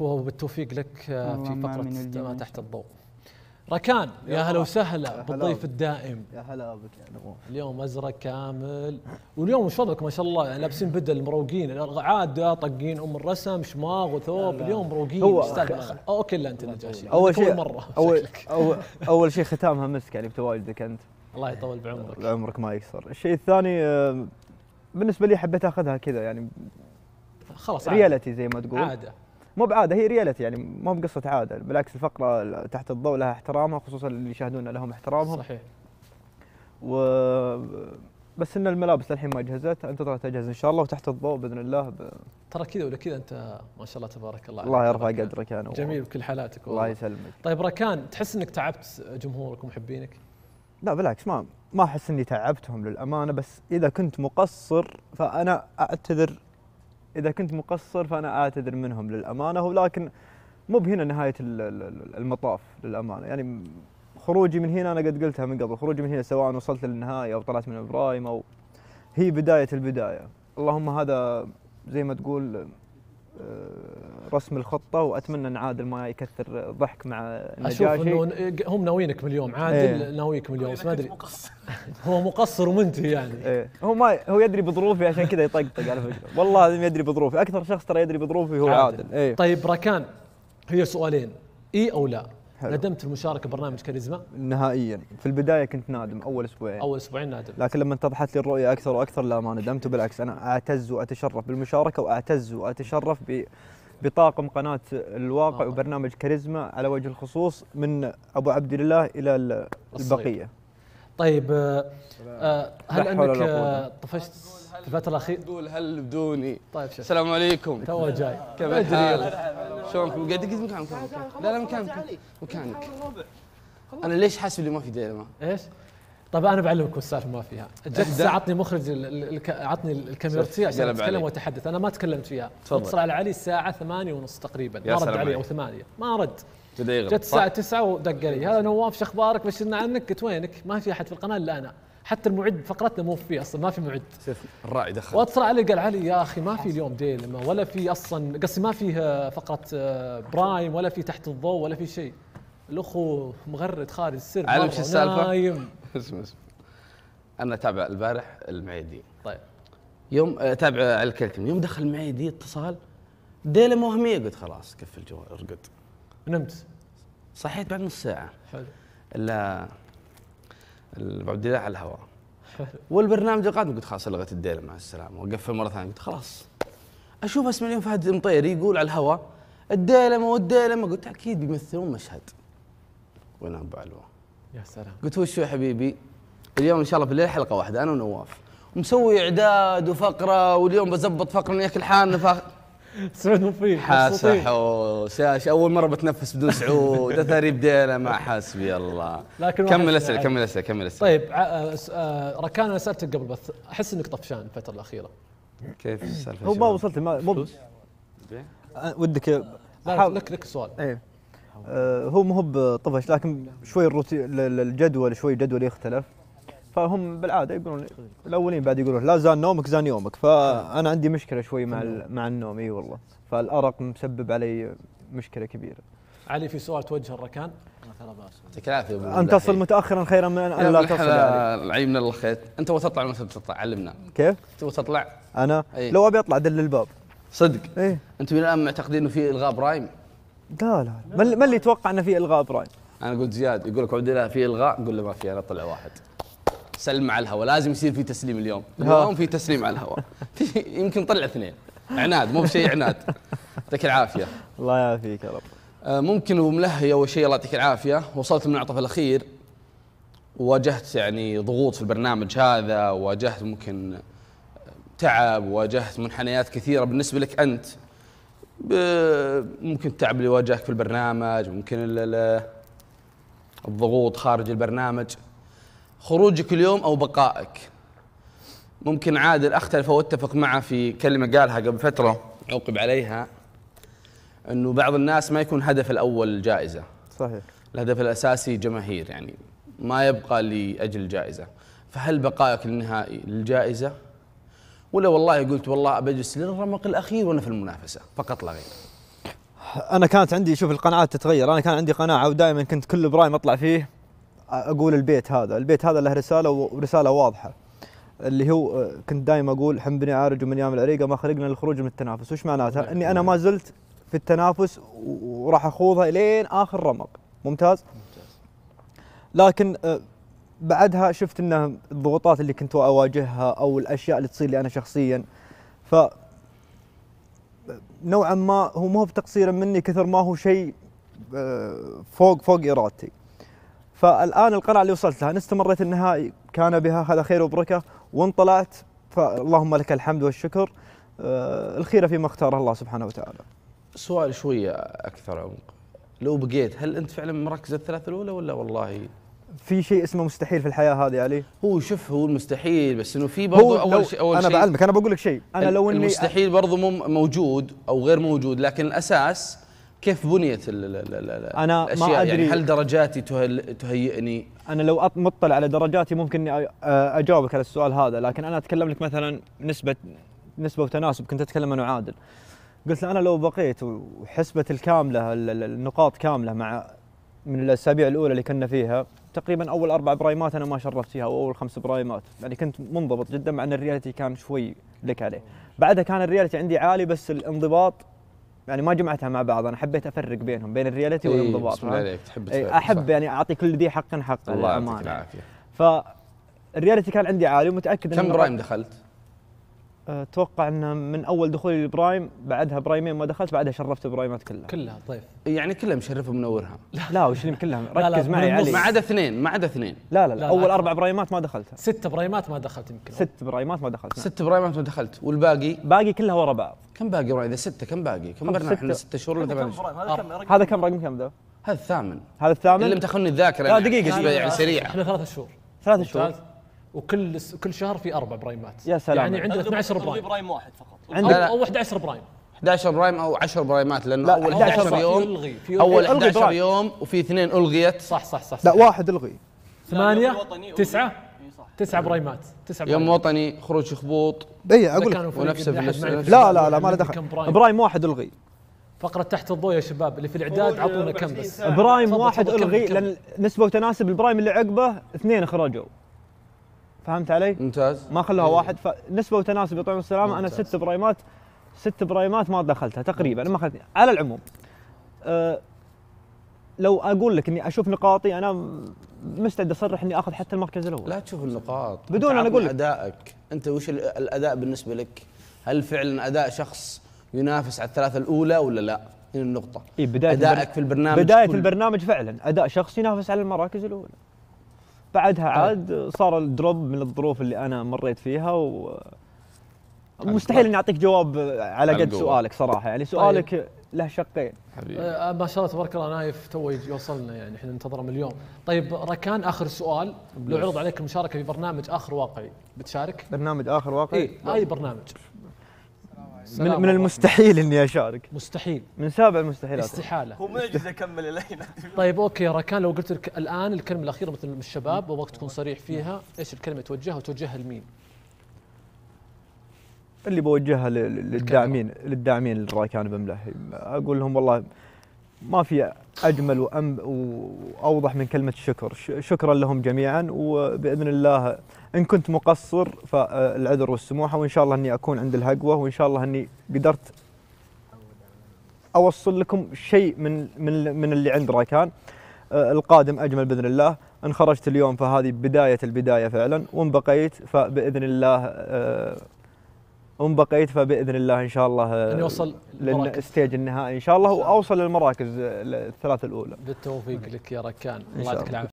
وبالتوفيق لك آه، في فقره تحت الضوء ركان يا هلا وسهلا بالضيف الدائم يا هلا بك يا اليوم ازرق كامل واليوم وش وضعك ما شاء الله يعني لابسين بدل مروقين عاد طقين ام الرسم شماغ وثوب اليوم مروقين هو اوكي الا انت نجاشي اول شيء مره اول اول, أول شيء ختامها مسك يعني بتواجدك انت الله يطول بعمرك عمرك ما يقصر الشيء الثاني آه، بالنسبه لي حبيت اخذها كذا يعني خلاص ريالتي زي ما تقول عاده مو بعاده هي ريالتي يعني مو بقصه عاده بالعكس الفقره تحت الضوء لها احترامها خصوصا اللي يشاهدون لهم احترامهم صحيح و بس ان الملابس للحين ما جهزت انتظر تجهز ان شاء الله وتحت الضوء باذن الله ب... ترى كذا ولا كذا انت ما شاء الله تبارك الله الله يرفع قدرك انا يعني. جميل بكل حالاتك والله. الله يسلمك طيب ركان تحس انك تعبت جمهورك ومحبينك؟ لا بالعكس ما ما احس اني تعبتهم للامانه بس اذا كنت مقصر فانا اعتذر اذا كنت مقصر فانا اعتذر منهم للامانه ولكن مو بهنا نهايه المطاف للامانه يعني خروجي من هنا انا قد قلتها من قبل خروجي من هنا سواء وصلت للنهايه او طلعت من ابراهيم او هي بدايه البدايه اللهم هذا زي ما تقول آه، رسم الخطه واتمنى ان عادل ما يكثر ضحك مع النجاشي اشوف انه إيه، هم ناويينك من اليوم عادل ايه. ناويك من اليوم بس ما ادري هو مقصر ومنتهي يعني ايه. هو ما هو يدري بظروفي عشان كذا يطقطق على فكره والله العظيم يدري بظروفي اكثر شخص ترى يدري بظروفي هو عادل, عادل. ايه. طيب ركان هي سؤالين اي او لا حلو. ندمت المشاركه ببرنامج كاريزما نهائيا في البدايه كنت نادم اول اسبوعين اول اسبوعين نادم لكن لما اتضحت لي الرؤيه اكثر واكثر لا ما ندمت وبالعكس انا اعتز واتشرف بالمشاركه واعتز واتشرف ب بطاقم قناة الواقع آه. وبرنامج كاريزما على وجه الخصوص من أبو عبد الله إلى البقية الصغير. طيب آه, آه، هل أنك آه طفشت في الفترة الأخيرة؟ نقول هل بدوني؟ طيب شكرا السلام عليكم تو جاي كيف الحال؟ شلونكم؟ قاعد دقيت مكانك لا لا مكانك مكانك انا ليش حاسس اللي ما في دائما ايش؟ طب انا بعلمك السالفه ما فيها جت عطني مخرج عطني الكاميرتي عشان اتكلم واتحدث انا ما تكلمت فيها تفضل اتصل على علي الساعه 8 ونص تقريبا ما رد علي او 8 ما رد بدا يغلط جت الساعه 9 ودق لي هذا نواف شو اخبارك بشرنا عنك قلت وينك؟ ما في احد في القناه الا انا حتى المعد فقرتنا مو فيه اصلا ما في معد الراعي دخل واتصل علي قال علي يا اخي ما في اليوم ديل ولا في اصلا قصدي ما فيه فقره آه، برايم ولا في تحت الضوء ولا في شيء الاخو مغرد خارج السر عارف شو السالفه؟ نايم اسم اسم انا تابع البارح المعيدي طيب يوم آه، تابع الكلتم يوم دخل المعيدي اتصال ديله وهميه قلت خلاص كف الجوال ارقد نمت صحيت بعد نص ساعه حلو الا عبد الله على الهواء والبرنامج القادم قلت خلاص لغة الديله مع السلامه وقفل مره ثانيه قلت خلاص اشوف اسمع اليوم فهد المطير يقول على الهواء الديلمه والديلمه قلت اكيد بيمثلون مشهد ونام بعلوه يا سلام قلت وشو يا حبيبي اليوم ان شاء الله بالليل حلقه واحده انا ونواف مسوي اعداد وفقره واليوم بزبط فقره ياكل حالنا حالنا تسعدون فيه حاسح وساش اول مره بتنفس بدون سعود اثري بديله ما حاسبي الله لكن كمل اسئله كمل اسئله كمل اسئله طيب أه، أه، ركان انا سالتك قبل بث احس انك طفشان الفتره الاخيره كيف السالفه؟ هو ما وصلت ما مو أه، ودك لا لك لك سؤال ايه هو مو هو بطفش لكن شوي الروتين الجدول شوي الجدول يختلف فهم بالعاده يقولون الاولين بعد يقولون لا زان نومك زان يومك فانا عندي مشكله شوي مع مع النوم اي والله فالارق مسبب علي مشكله كبيره علي في سؤال توجه الركان يعطيك العافيه ان تصل متاخرا خيرا من ان لا تصل العين من الله خير انت وتطلع وانت تطلع علمنا كيف؟ تبغى تطلع؟ انا أيه؟ لو ابي اطلع دل الباب صدق؟ ايه انتم الان معتقدين انه في الغاء برايم؟ لا لا ما اللي يتوقع انه في الغاء برايم؟ انا قلت زياد يقول لك عبد الله في الغاء قول له ما في انا طلع واحد سلم على الهواء لازم يصير في تسليم اليوم اليوم في تسليم على الهواء يمكن طلع اثنين عناد مو بشيء عناد يعطيك العافيه الله يعافيك يا رب آه، ممكن وملهيه اول شيء الله يعطيك العافيه وصلت المنعطف الاخير واجهت يعني ضغوط في البرنامج هذا واجهت ممكن تعب واجهت منحنيات كثيره بالنسبه لك انت ممكن التعب اللي واجهك في البرنامج ممكن الضغوط خارج البرنامج خروجك اليوم او بقائك ممكن عادل اختلف واتفق معه في كلمه قالها قبل فتره عوقب عليها انه بعض الناس ما يكون هدف الاول الجائزه صحيح الهدف الاساسي جماهير يعني ما يبقى لاجل الجائزه فهل بقائك للنهائي للجائزه ولا والله قلت والله بجلس للرمق الاخير وانا في المنافسه فقط لا غير انا كانت عندي شوف القناعات تتغير انا كان عندي قناعه ودائما كنت كل برايم اطلع فيه اقول البيت هذا البيت هذا له رساله ورساله واضحه اللي هو آه، كنت دائما اقول حمدني عارج ومن يام العريقه ما خلقنا للخروج من التنافس وش معناتها اني انا ما زلت في التنافس وراح اخوضها لين اخر رمق ممتاز لكن آه، بعدها شفت انه الضغوطات اللي كنت اواجهها او الاشياء اللي تصير لي انا شخصيا ف نوعا ما هو ما هو بتقصير مني كثر ما هو شيء آه، فوق فوق ارادتي فالان القناعه اللي وصلت لها ان استمريت النهائي كان بها هذا خير وبركه وان طلعت فاللهم لك الحمد والشكر آه، الخيره فيما اختاره الله سبحانه وتعالى. سؤال شويه اكثر عمق لو بقيت هل انت فعلا مركز الثلاث الاولى ولا والله في شيء اسمه مستحيل في الحياه هذه علي هو شوف هو المستحيل بس انه في برضه اول شيء اول انا بعلمك انا بقول لك شيء انا لو اني المستحيل برضه موجود او غير موجود لكن الاساس كيف بنيت الـ الـ الـ الـ انا الأشياء ما يعني ادري يعني هل درجاتي تهيئني انا لو مطلع على درجاتي ممكن اني اجاوبك على السؤال هذا لكن انا اتكلم لك مثلا نسبه نسبه وتناسب كنت اتكلم انا وعادل قلت له انا لو بقيت وحسبه الكامله النقاط كامله مع من الاسابيع الاولى اللي كنا فيها تقريبا اول اربع برايمات انا ما شرفت فيها واول خمس برايمات يعني كنت منضبط جدا مع ان الريالتي كان شوي لك عليه بعدها كان الريالتي عندي عالي بس الانضباط يعني ما جمعتها مع بعض انا حبيت افرق بينهم بين الرياليتي إيه، والانضباط بسم الله عليك تحب إيه، تفرق احب صح. يعني اعطي كل ذي حقا حقا الله يعطيك العافيه فالرياليتي كان عندي عالي ومتاكد كم برايم دخلت؟ اتوقع انه من اول دخولي البرايم بعدها برايمين ما دخلت بعدها شرفت برايمات كلها كلها طيب يعني كلها مشرفه منورها لا لا وش اللي كلها ركز معي علي ما عدا اثنين ما عدا اثنين لا لا, لا, لا اول لا. اربع برايمات ما دخلتها ست برايمات ما دخلت يمكن ست برايمات ما دخلت نعم. ست برايمات ما دخلت والباقي باقي كلها ورا بعض كم باقي اذا سته كم باقي كم برنا احنا ستة شهور ولا ثمان شهور هذا كم رقم كم ذا؟ هذا الثامن هذا الثامن اللي متخلني الذاكره لا دقيقه يعني سريعه احنا ثلاث شهور ثلاث شهور وكل كل شهر في اربع برايمات يا سلام يعني عندنا 12 برايم برايم واحد فقط عندك او 11 برايم 11 برايم او 10 برايمات لانه لا اول 11, 11 يوم في اول 11 برايم. يوم وفي اثنين الغيت صح صح صح, صح لا واحد الغي ثمانية تسعة تسعة برايمات تسعة برايمات يوم وطني خروج خبوط اي اقول لك لا لا لا لا ما له دخل برايم واحد الغي فقرة تحت الضوء يا شباب اللي في الإعداد عطونا كم بس برايم واحد الغي لأن نسبة وتناسب البرايم اللي عقبه اثنين اخرجوا فهمت علي؟ ممتاز ما خلوها إيه. واحد فنسبه وتناسب يعطون السلامه انا ست برايمات ست برايمات ما دخلتها تقريبا ما اخذت على العموم أه لو اقول لك اني اشوف نقاطي انا مستعد اصرح اني اخذ حتى المركز الاول لا تشوف النقاط بدون انا اقول لك ادائك انت وش الاداء بالنسبه لك؟ هل فعلا اداء شخص ينافس على الثلاثه الاولى ولا لا؟ هنا النقطه إيه بداية ادائك في البرنامج بدايه كل... البرنامج فعلا اداء شخص ينافس على المراكز الاولى بعدها طيب. عاد صار الدروب من الظروف اللي انا مريت فيها و مستحيل اني اعطيك جواب على قد سؤالك صراحه يعني سؤالك طيب. له شقين حبيبي أه، ما شاء الله تبارك الله نايف تو يوصلنا يعني احنا ننتظره من اليوم طيب ركان اخر سؤال لو عرض عليك المشاركه في برنامج اخر واقعي بتشارك برنامج اخر واقعي إيه، اي برنامج من, من المستحيل اني اشارك مستحيل من سابع المستحيلات استحاله هو يجوز اكمل الين طيب اوكي يا ركان لو قلت لك الان الكلمه الاخيره مثل الشباب وابغاك تكون صريح فيها ايش الكلمه توجهها وتوجهها لمين؟ اللي بوجهها للداعمين للداعمين للراكان بمله اقول لهم والله ما في اجمل وأم واوضح من كلمه الشكر، شكرا لهم جميعا وباذن الله ان كنت مقصر فالعذر والسموحه وان شاء الله اني اكون عند الهقوه وان شاء الله اني قدرت اوصل لكم شيء من من من اللي عند راكان. القادم اجمل باذن الله، ان خرجت اليوم فهذه بدايه البدايه فعلا وان بقيت فباذن الله وان بقيت فباذن الله ان شاء الله آه، يعني ان يوصل للستيج النهائي ان شاء الله واوصل للمراكز آه، الثلاث الاولى بالتوفيق لك يا ركان الله يعطيك العافيه